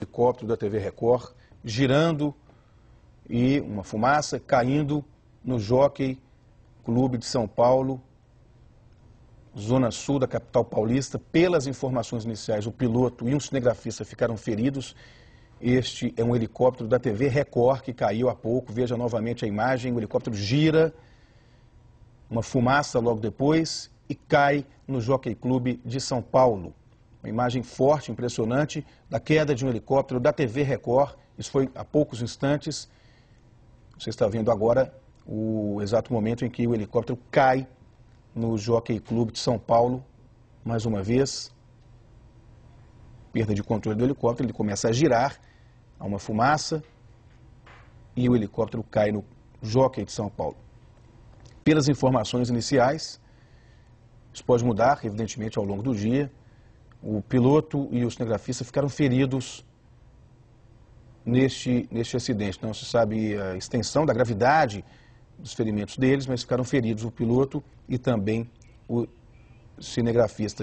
helicóptero da TV Record girando e uma fumaça caindo no Jockey Clube de São Paulo, zona sul da capital paulista. Pelas informações iniciais, o piloto e um cinegrafista ficaram feridos. Este é um helicóptero da TV Record que caiu há pouco. Veja novamente a imagem. O helicóptero gira, uma fumaça logo depois e cai no Jockey Clube de São Paulo uma imagem forte, impressionante, da queda de um helicóptero da TV Record. Isso foi há poucos instantes. Você está vendo agora o exato momento em que o helicóptero cai no Jockey Clube de São Paulo, mais uma vez. Perda de controle do helicóptero, ele começa a girar, há uma fumaça, e o helicóptero cai no Jockey de São Paulo. Pelas informações iniciais, isso pode mudar, evidentemente, ao longo do dia. O piloto e o cinegrafista ficaram feridos neste, neste acidente. Não se sabe a extensão da gravidade dos ferimentos deles, mas ficaram feridos o piloto e também o cinegrafista.